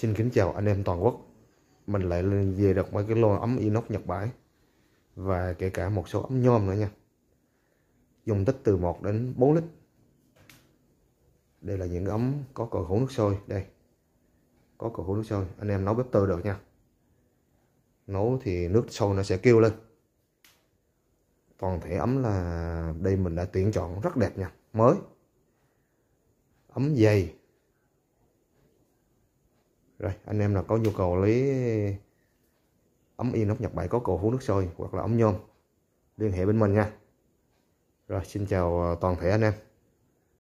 Xin kính chào anh em toàn quốc Mình lại về được mấy cái lô ấm inox Nhật Bản Và kể cả một số ấm nhôm nữa nha Dùng tích từ 1 đến 4 lít Đây là những ấm có cầu hũ nước sôi Đây Có cầu hũ nước sôi Anh em nấu bếp tư được nha Nấu thì nước sôi nó sẽ kêu lên Toàn thể ấm là Đây mình đã tuyển chọn rất đẹp nha Mới Ấm dày rồi anh em nào có nhu cầu lấy ống inox nhật bản có cầu hút nước sôi hoặc là ấm nhôm liên hệ bên mình nha rồi xin chào ờ, toàn thể anh em